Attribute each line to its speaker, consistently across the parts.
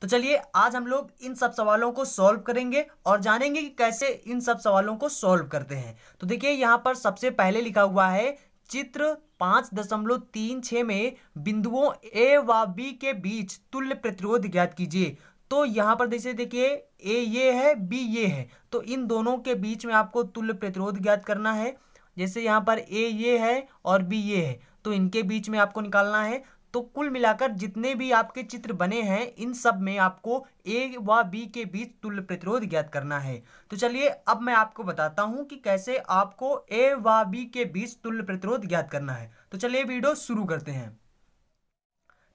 Speaker 1: तो चलिए आज हम लोग इन सब सवालों को सॉल्व करेंगे और जानेंगे कि कैसे इन सब सवालों को सॉल्व करते हैं तो देखिए यहाँ पर सबसे पहले लिखा हुआ है चित्र पाँच दशमलव तीन छः में बिंदुओं ए व बी के बीच तुल्य प्रतिरोध ज्ञात कीजिए तो यहाँ पर देखिए देखिए ए ये है बी ये है तो इन दोनों के बीच में आपको तुल्य प्रतिरोध ज्ञात करना है जैसे यहाँ पर ए ये है और बी ये है तो इनके बीच में आपको निकालना है तो कुल मिलाकर जितने भी आपके चित्र बने हैं इन सब में आपको ए व बी के बीच तुल्य प्रतिरोध ज्ञात करना है तो चलिए अब मैं आपको बताता हूं कि कैसे आपको ए व बी के बीच तुल्य प्रतिरोध ज्ञात करना है तो चलिए वीडियो शुरू करते हैं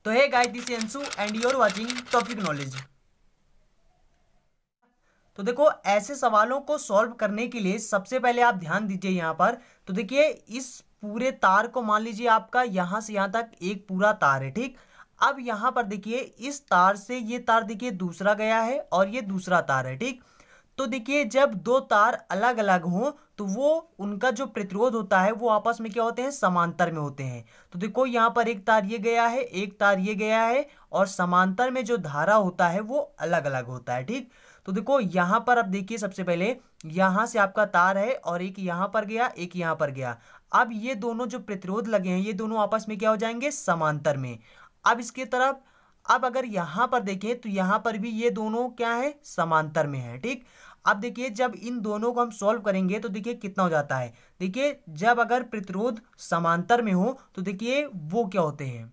Speaker 1: तो hey guy this Anshu and you're watching topic knowledge तो देखो ऐसे सवालों को सॉल्व करने के लिए सबसे पहले आप ध्यान दीजिए यहाँ पर तो देखिए इस पूरे तार को मान लीजिए आपका यहाँ से यहाँ तक एक पूरा तार है ठीक अब यहाँ पर देखिए इस तार से ये तार देखिए दूसरा गया है और ये दूसरा तार है ठीक तो देखिए जब दो तार अलग अलग हों तो वो उनका जो प्रतिरोध होता है वो आपस में क्या होते हैं समांतर में होते हैं तो देखो यहाँ पर एक तार ये गया है एक तार ये गया है और समांतर में जो धारा होता है वो अलग अलग होता है ठीक तो देखो यहां पर आप देखिए सबसे पहले यहां से आपका तार है और एक यहां पर गया एक यहां पर गया अब ये दोनों जो प्रतिरोध लगे हैं ये दोनों आपस में क्या हो जाएंगे समांतर में अब इसके तरफ अब अगर यहां पर देखें तो यहां पर भी ये दोनों क्या है समांतर में है ठीक अब देखिए जब इन दोनों को हम सॉल्व करेंगे तो देखिए कितना हो जाता है देखिए जब अगर प्रतिरोध समांतर में हो तो देखिए वो क्या होते हैं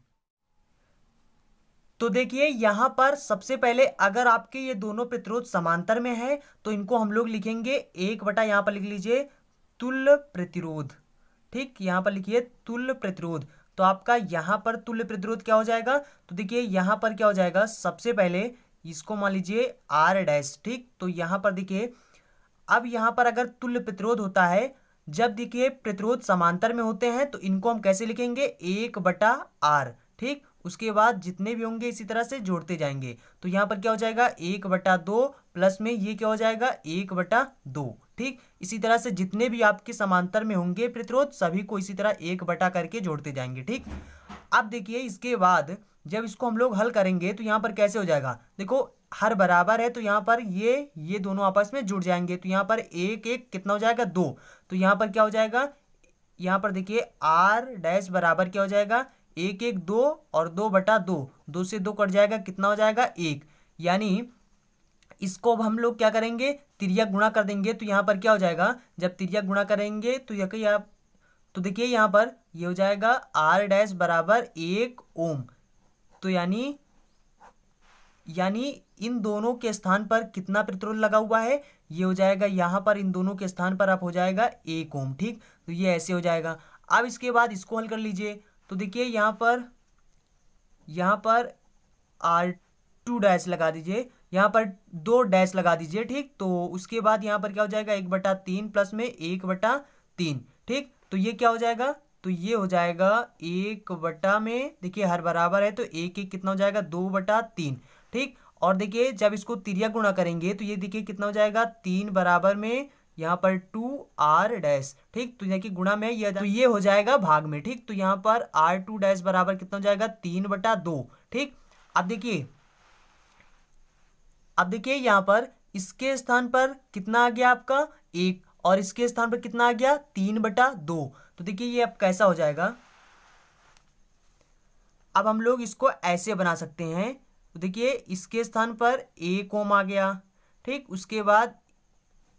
Speaker 1: तो देखिए यहाँ पर सबसे पहले अगर आपके ये दोनों प्रतिरोध समांतर में है तो इनको हम लोग लिखेंगे एक बटा यहाँ पर लिख लीजिए तुल्य प्रतिरोध ठीक यहाँ पर लिखिए तुल्य प्रतिरोध तो आपका यहाँ पर तुल्य प्रतिरोध क्या हो जाएगा तो देखिए यहाँ पर क्या हो जाएगा सबसे पहले इसको मान लीजिए आर डैश ठीक तो यहाँ पर देखिए अब यहाँ पर अगर तुल्य प्रतिरोध होता है जब देखिए प्रतिरोध समांतर में होते हैं तो इनको हम कैसे लिखेंगे एक बटा आर ठीक उसके बाद जितने भी होंगे इसी तरह से जोड़ते जाएंगे तो यहाँ पर क्या हो जाएगा एक बटा दो प्लस में ये क्या हो जाएगा एक बटा दो ठीक इसी तरह से जितने भी आपके समांतर में होंगे प्रतिरोध सभी को इसी तरह एक बटा करके जोड़ते जाएंगे ठीक अब देखिए इसके बाद जब इसको हम लोग हल करेंगे तो यहाँ पर कैसे हो जाएगा देखो हर बराबर है तो यहाँ पर ये ये दोनों आपस में जुड़ जाएंगे तो यहाँ पर एक एक कितना हो जाएगा दो तो यहाँ पर क्या हो जाएगा यहाँ पर देखिए आर डैश बराबर क्या हो जाएगा एक एक दो और दो बटा दो दो से दो कट जाएगा कितना हो जाएगा एक यानी इसको अब हम लोग क्या करेंगे तिरिया गुणा कर देंगे तो यहाँ पर क्या हो जाएगा जब तिरिया गुणा करेंगे तो यह आप तो देखिए यहाँ पर ये यह हो जाएगा आर डैश बराबर एक ओम तो यानी यानी इन दोनों के स्थान पर कितना प्रतिरोध लगा हुआ है ये हो जाएगा यहाँ पर इन दोनों के स्थान पर आप हो जाएगा एक ओम ठीक तो ये ऐसे हो जाएगा अब इसके बाद इसको हल कर लीजिए तो देखिए यहाँ पर यहाँ पर आर टू डैश लगा दीजिए यहाँ पर दो डैश लगा दीजिए ठीक तो उसके बाद यहाँ पर क्या हो जाएगा एक बटा तीन प्लस में एक बटा तीन ठीक तो ये क्या हो जाएगा तो ये हो जाएगा एक बटा में देखिए हर बराबर है तो एक एक कितना हो जाएगा दो बटा तीन ठीक और देखिए जब इसको तिरिया गुणा करेंगे तो ये देखिए कितना हो जाएगा तीन बराबर में यहाँ पर टू आर डैश ठीक तो यहाँ की गुणा में यह तो ये हो जाएगा भाग में ठीक तो यहाँ पर आर टू डैश बराबर कितना हो जाएगा तीन बटा दो ठीक अब देखिए अब देखिए यहाँ पर इसके स्थान पर कितना आ गया आपका एक और इसके स्थान पर कितना आ गया तीन बटा दो तो देखिए ये अब कैसा हो जाएगा अब हम लोग इसको ऐसे बना सकते हैं तो देखिए इसके स्थान पर एक कोम आ गया ठीक उसके बाद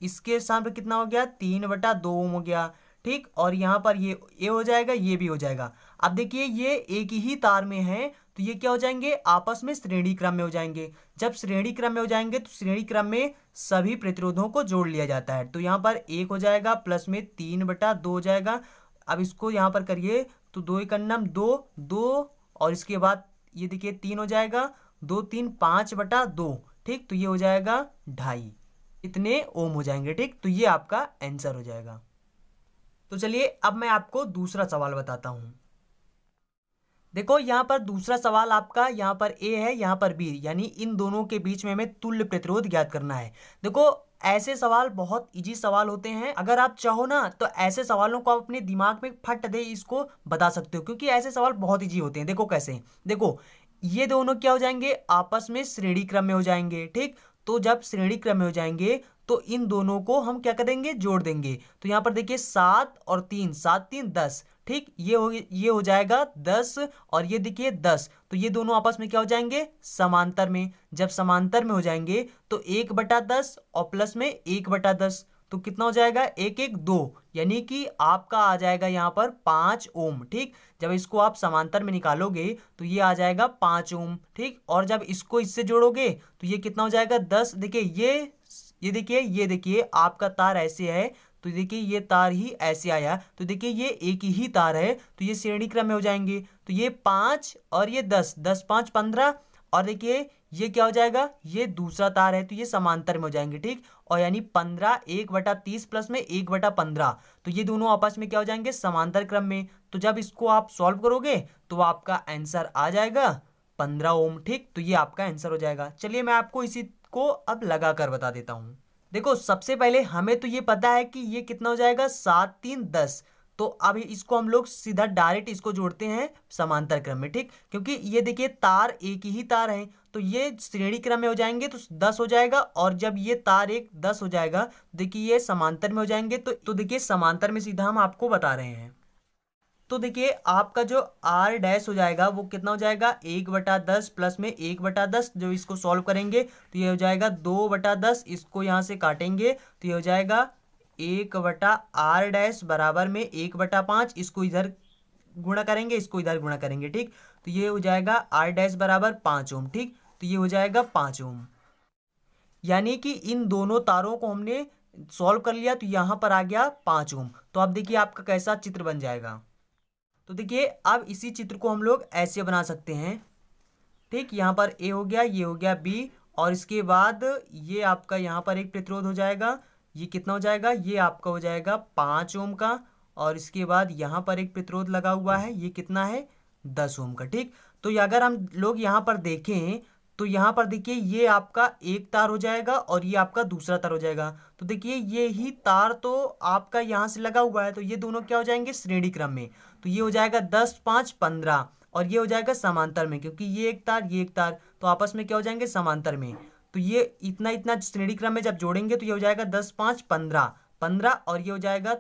Speaker 1: इसके स्थान पर कितना हो गया तीन बटा दो ओम हो गया ठीक और यहाँ पर ये ये हो जाएगा ये भी हो जाएगा अब देखिए ये एक ही तार में है तो ये क्या हो जाएंगे आपस में श्रेणी क्रम में हो जाएंगे जब श्रेणी क्रम में हो जाएंगे तो श्रेणी क्रम में सभी प्रतिरोधों को जोड़ लिया जाता है तो यहाँ पर एक हो जाएगा प्लस में तीन बटा दो हो जाएगा अब इसको यहाँ पर करिए तो दो अन्नम दो दो और इसके बाद ये देखिए तीन हो जाएगा दो तीन पाँच बटा दो ठीक तो ये हो जाएगा ढाई इतने ओम हो जाएंगे ठीक तो ये आपका आंसर हो जाएगा तो चलिए अब मैं आपको दूसरा सवाल बताता हूं देखो यहां पर दूसरा सवाल आपका यहां पर ए है यहां पर बी यानी इन दोनों के बीच में हमें तुल्य प्रतिरोध ज्ञात करना है देखो ऐसे सवाल बहुत इजी सवाल होते हैं अगर आप चाहो ना तो ऐसे सवालों को आप अपने दिमाग में फट दे इसको बता सकते हो क्योंकि ऐसे सवाल बहुत इजी होते हैं देखो कैसे देखो ये दोनों क्या हो जाएंगे आपस में श्रेणी क्रम में हो जाएंगे ठीक तो जब श्रेणी क्रम में हो जाएंगे तो इन दोनों को हम क्या कर देंगे जोड़ देंगे तो यहां पर देखिए सात और तीन सात तीन दस ठीक ये हो ये हो जाएगा दस और ये देखिए दस तो ये दोनों आपस में क्या हो जाएंगे समांतर में जब समांतर में हो जाएंगे तो एक बटा दस और प्लस में एक बटा दस तो कितना हो जाएगा एक एक दो यानी कि आपका आ जाएगा यहाँ पर पांच ओम ठीक जब इसको आप समांतर में निकालोगे तो ये आ जाएगा पांच ओम ठीक और जब इसको इससे जोड़ोगे तो ये कितना हो जाएगा दस देखिए ये ये देखिए ये देखिए आपका तार ऐसे है तो देखिए ये तार ही ऐसे आया तो देखिए ये एक ही तार है तो ये श्रेणी क्रम में हो जाएंगे तो ये पांच और ये दस दस पांच पंद्रह और देखिए ये क्या हो जाएगा ये दूसरा तार है तो ये समांतर में हो जाएंगे ठीक और यानी पंद्रह एक बटा तीस प्लस में एक बटा पंद्रह तो ये दोनों आपस में क्या हो जाएंगे समांतर क्रम में तो जब इसको आप सॉल्व करोगे तो आपका आंसर आ जाएगा पंद्रह ओम ठीक तो ये आपका आंसर हो जाएगा चलिए मैं आपको इसी को अब लगा कर बता देता हूं देखो सबसे पहले हमें तो ये पता है कि ये कितना हो जाएगा सात तीन दस तो अब इसको हम लोग सीधा डायरेक्ट इसको जोड़ते हैं समांतर क्रम में ठीक क्योंकि ये देखिए तार एक ही तार है तो ये श्रेणी क्रम में हो जाएंगे तो दस हो जाएगा और जब ये तार एक दस हो जाएगा तो देखिए ये समांतर में हो जाएंगे तो तो देखिए समांतर में सीधा हम आपको बता रहे हैं तो देखिए आपका जो आर डैश हो जाएगा वो कितना हो जाएगा एक बटा दस प्लस में एक बटा दस जो इसको सॉल्व करेंगे तो ये हो जाएगा दो बटा दस इसको यहाँ से काटेंगे तो ये हो जाएगा एक बटा आर डैश बराबर में एक बटा पाँच इसको इधर गुणा करेंगे इसको इधर गुणा करेंगे ठीक तो ये हो जाएगा आर डैश बराबर पाँच ओम ठीक तो ये हो जाएगा पाँच ओम यानी कि इन दोनों तारों को हमने सॉल्व कर लिया तो यहाँ पर आ गया पाँच ओम तो अब देखिए आपका कैसा चित्र बन जाएगा तो देखिए अब इसी चित्र को हम लोग ऐसे बना सकते हैं ठीक यहाँ पर ए हो गया ये हो गया बी और इसके बाद ये आपका यहाँ पर एक प्रतिरोध हो जाएगा ये कितना हो जाएगा ये आपका हो जाएगा पाँच ओम का और इसके बाद यहाँ पर एक प्रतिरोध लगा हुआ है ये कितना है दस ओम का ठीक तो अगर हम लोग यहाँ पर देखें तो यहाँ पर देखिए ये आपका एक तार हो जाएगा और ये आपका दूसरा तार हो जाएगा तो देखिए ये ही तार तो आपका यहाँ से लगा हुआ है तो ये दोनों क्या हो जाएंगे श्रेणी क्रम में तो ये हो जाएगा दस पाँच पंद्रह और ये हो जाएगा समांतर में क्योंकि ये एक तार ये एक तार तो आपस में क्या हो जाएंगे समांतर में तो ये इतना इतना श्रेणी क्रम में जब जोड़ेंगे तो ये हो जाएगा दस पाँच पंद्रह पंद्रह और ये हो जाएगा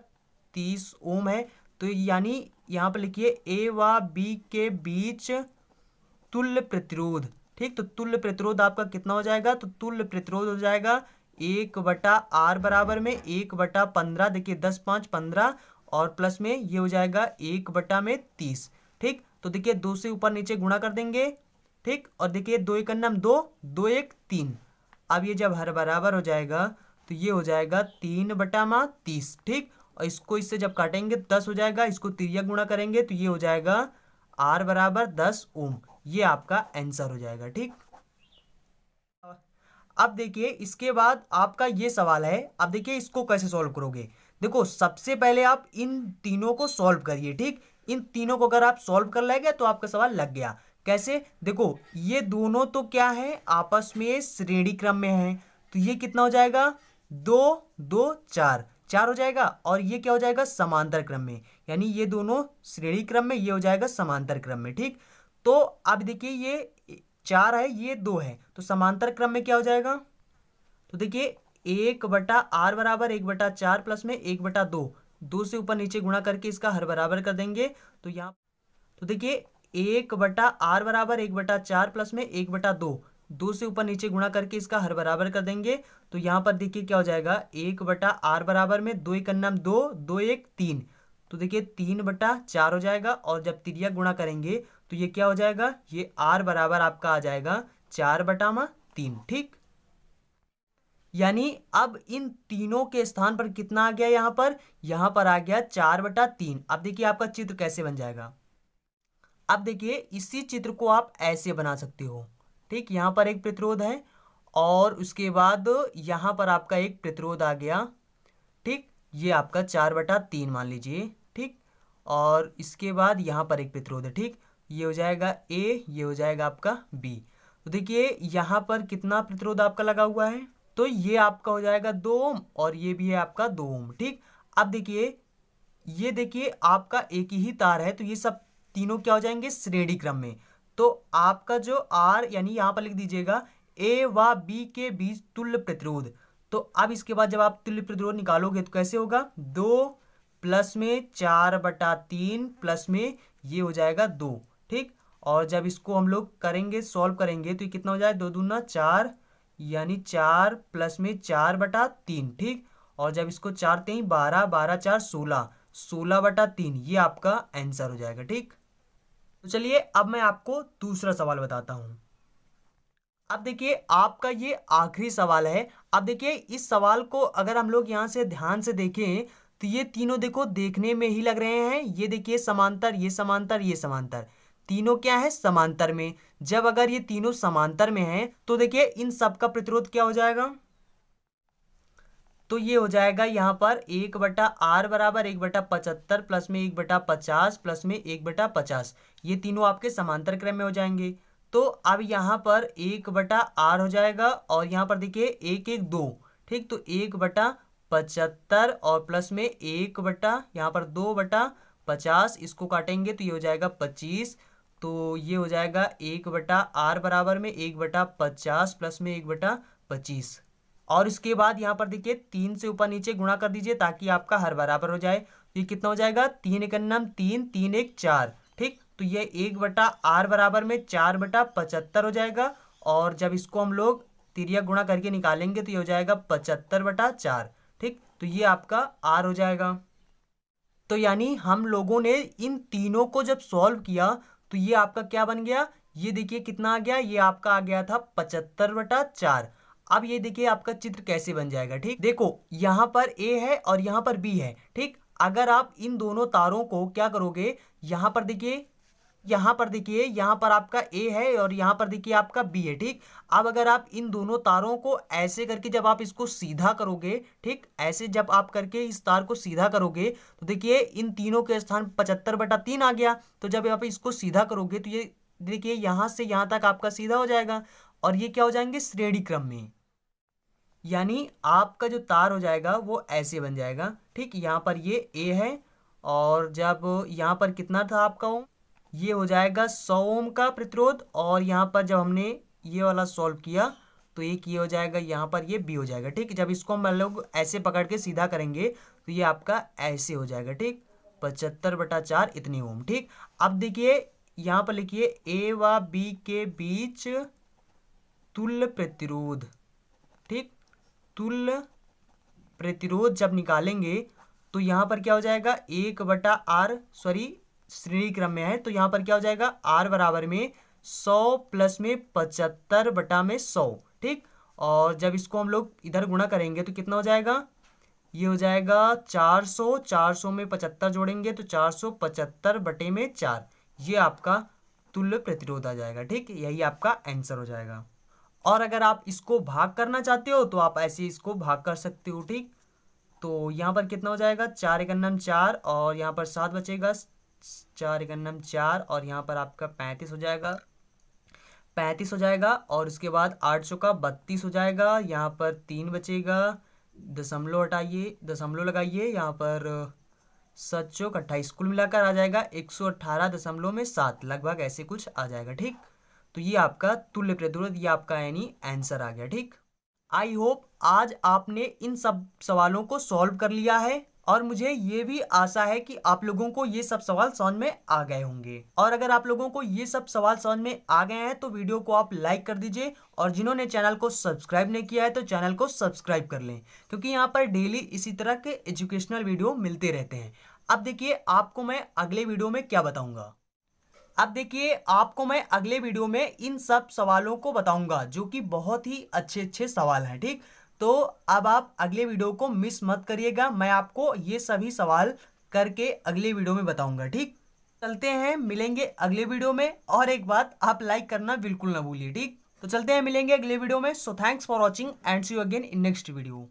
Speaker 1: तीस ओम है तो यानी यहाँ पर लिखिए ए व बी के बीच तुल्य प्रतिरोध ठीक तो तुल्य प्रतिरोध आपका कितना हो जाएगा तो तुल्य प्रतिरोध हो जाएगा एक बटा आर बराबर में एक बटा पंद्रह देखिए दस पाँच पंद्रह और प्लस में ये हो जाएगा एक बटा में तीस ठीक तो देखिए दो से ऊपर नीचे गुणा कर देंगे ठीक और देखिए दो एक नाम दो दो एक तीन अब ये जब हर बराबर हो जाएगा तो ये हो जाएगा तीन बटा माँ तीस ठीक और इसको इससे जब काटेंगे तो दस हो जाएगा इसको तिरिया गुणा करेंगे तो ये हो जाएगा आर बराबर दस ओम ये आपका आंसर हो जाएगा ठीक अब देखिए इसके बाद आपका ये सवाल है अब देखिए इसको कैसे सॉल्व करोगे देखो सबसे पहले आप इन तीनों को सॉल्व करिए ठीक इन तीनों को अगर आप सॉल्व कर लेंगे तो आपका सवाल लग गया कैसे देखो ये दोनों तो क्या है आपस में श्रेणी क्रम में है तो ये कितना हो जाएगा दो दो चार चार हो जाएगा और ये क्या हो जाएगा समांतर क्रम में यानी ये दोनों श्रेणी क्रम में ये हो जाएगा समांतर क्रम में ठीक तो अब देखिए ये चार है ये दो है तो समांतर क्रम में क्या हो जाएगा तो देखिए एक बटा आर बराबर एक बटा चार प्लस में एक बटा दो दो से ऊपर नीचे गुणा करके इसका हर बराबर कर देंगे तो यहाँ तो देखिए एक बटा आर बराबर एक बटा चार प्लस में एक बटा दो दो से ऊपर नीचे गुणा करके इसका हर बराबर कर देंगे तो यहाँ पर देखिए क्या हो जाएगा एक बटा आर बराबर में दो एक अन्नम दो दो एक तीन तो देखिए तीन बटा चार हो जाएगा और जब तिरिया गुणा करेंगे तो ये क्या हो जाएगा ये आर बराबर आपका आ जाएगा चार मा तीन ठीक यानी अब इन तीनों के स्थान पर कितना आ गया यहां पर यहां पर आ गया चार बटा तीन अब देखिए आपका चित्र कैसे बन जाएगा अब देखिए इसी चित्र को आप ऐसे बना सकते हो ठीक यहां पर एक प्रतिरोध है और उसके बाद यहां पर आपका एक प्रतिरोध आ गया ठीक ये आपका चार बटा तीन मान लीजिए और इसके बाद यहाँ पर एक प्रतिरोध है ठीक ये हो जाएगा ए ये हो जाएगा आपका बी तो देखिए यहाँ पर कितना प्रतिरोध आपका लगा हुआ है तो ये आपका हो जाएगा दो ओम और ये भी है आपका दो ओम ठीक अब देखिए ये देखिए आपका एक ही तार है तो ये सब तीनों क्या हो जाएंगे श्रेणी क्रम में तो आपका जो आर यानी यहाँ पर लिख दीजिएगा ए व बी के बीच तुल्य प्रतिरोध तो अब इसके बाद जब आप तुल्य प्रतिरोध निकालोगे तो कैसे होगा दो प्लस में चार बटा तीन प्लस में ये हो जाएगा दो ठीक और जब इसको हम लोग करेंगे सॉल्व करेंगे तो ये कितना हो जाए दो दूना चार यानी चार प्लस में चार बटा तीन ठीक और जब इसको चार ते बारह बारह चार सोलह सोलह बटा तीन ये आपका आंसर हो जाएगा ठीक तो चलिए अब मैं आपको दूसरा सवाल बताता हूं अब देखिए आपका ये आखिरी सवाल है अब देखिए इस सवाल को अगर हम लोग यहां से ध्यान से देखें तो ये तीनों देखो देखने में ही लग रहे हैं ये देखिए समांतर ये समांतर ये समांतर तीनों क्या है समांतर में जब अगर ये तीनों समांतर में हैं तो देखिए इन सब का प्रतिरोध क्या हो जाएगा तो ये हो जाएगा यहाँ पर एक बटा आर बराबर एक बटा पचहत्तर प्लस में एक बटा पचास प्लस में एक बटा पचास ये तीनों आपके समांतर क्रम में हो जाएंगे तो अब यहाँ पर एक बटा आर हो जाएगा और यहाँ पर देखिए एक एक दो ठीक तो एक बटा पचहत्तर और प्लस में एक बटा यहाँ पर दो बटा पचास इसको काटेंगे तो ये हो जाएगा पच्चीस तो ये हो जाएगा एक बटा आर बराबर में एक बटा पचास प्लस में एक बटा पच्चीस और इसके बाद यहाँ पर देखिए तीन से ऊपर नीचे गुणा कर दीजिए ताकि आपका हर बराबर हो जाए तो ये कितना हो जाएगा तीन एक तीन तीन एक चार ठीक तो ये एक बटा आर बराबर में चार बटा पचहत्तर हो जाएगा और जब इसको हम लोग तिरिया गुणा करके निकालेंगे तो ये हो जाएगा पचहत्तर बटा चार ठीक तो ये आपका आर हो जाएगा तो यानी हम लोगों ने इन तीनों को जब सॉल्व किया तो ये आपका क्या बन गया ये देखिए कितना आ गया ये आपका आ गया था पचहत्तर बटा चार अब ये देखिए आपका चित्र कैसे बन जाएगा ठीक देखो यहां पर ए है और यहां पर बी है ठीक अगर आप इन दोनों तारों को क्या करोगे यहां पर देखिए यहाँ पर देखिए यहाँ पर आपका ए है और यहाँ पर देखिए आपका बी है ठीक अब अगर आप इन दोनों तारों को ऐसे करके जब आप इसको सीधा करोगे ठीक ऐसे जब आप करके इस तार को सीधा करोगे तो देखिए इन तीनों के स्थान पचहत्तर बटा तीन आ गया तो जब आप इसको सीधा करोगे तो ये देखिए यहाँ से यहाँ तक आपका सीधा हो जाएगा और ये क्या हो जाएंगे श्रेणी क्रम में यानी आपका जो तार हो जाएगा वो ऐसे बन जाएगा ठीक यहाँ पर ये ए है और जब यहाँ पर कितना था आपका वो ये हो जाएगा सौ ओम का प्रतिरोध और यहाँ पर जब हमने ये वाला सॉल्व किया तो एक ये हो जाएगा यहाँ पर ये बी हो जाएगा ठीक जब इसको हम लोग ऐसे पकड़ के सीधा करेंगे तो ये आपका ऐसे हो जाएगा ठीक पचहत्तर बटा चार इतनी ओम ठीक अब देखिए यहाँ पर लिखिए ए व बी के बीच तुल्य प्रतिरोध ठीक तुल्य प्रतिरोध जब निकालेंगे तो यहाँ पर क्या हो जाएगा एक बटा आर सॉरी श्रेणी क्रम में है तो यहाँ पर क्या हो जाएगा आर बराबर में सौ प्लस में पचहत्तर बटा में सौ ठीक और जब इसको हम लोग इधर गुणा करेंगे तो कितना हो जाएगा ये हो जाएगा चार सौ चार सौ में पचहत्तर जोड़ेंगे तो चार सौ पचहत्तर बटे में चार ये आपका तुल्य प्रतिरोध आ जाएगा ठीक यही आपका आंसर हो जाएगा और अगर आप इसको भाग करना चाहते हो तो आप ऐसे इसको भाग कर सकते हो ठीक तो यहाँ पर कितना हो जाएगा चार एक नम चार और यहाँ पर सात बचेगा चार इकन्नम चार और यहाँ पर आपका पैंतीस हो जाएगा पैंतीस हो जाएगा और उसके बाद आठ सौ का बत्तीस हो जाएगा यहाँ पर तीन बचेगा दशमलव हटाइए दशमलव लगाइए यहाँ पर सचो चौक अट्ठाईस कुल मिलाकर आ जाएगा एक सौ अट्ठारह दशमलव में सात लगभग ऐसे कुछ आ जाएगा ठीक तो ये आपका तुल्य प्रतिरोध ये आपका यानी आंसर आ गया ठीक आई होप आज आपने इन सब सवालों को सॉल्व कर लिया है और मुझे ये भी आशा है कि आप लोगों को ये सब सवाल समझ में आ गए होंगे और अगर आप लोगों को ये सब सवाल समझ में आ गए हैं तो वीडियो को आप लाइक कर दीजिए और जिन्होंने चैनल को सब्सक्राइब नहीं किया है तो चैनल को सब्सक्राइब कर लें क्योंकि यहाँ पर डेली इसी तरह के एजुकेशनल वीडियो मिलते रहते हैं अब देखिए आपको मैं अगले वीडियो में क्या बताऊँगा अब देखिए आपको मैं अगले वीडियो में इन सब सवालों को बताऊंगा जो कि बहुत ही अच्छे अच्छे सवाल हैं ठीक तो अब आप अगले वीडियो को मिस मत करिएगा मैं आपको ये सभी सवाल करके अगले वीडियो में बताऊंगा ठीक चलते हैं मिलेंगे अगले वीडियो में और एक बात आप लाइक करना बिल्कुल ना भूलिए ठीक तो चलते हैं मिलेंगे अगले वीडियो में so thanks for watching and see you again in next video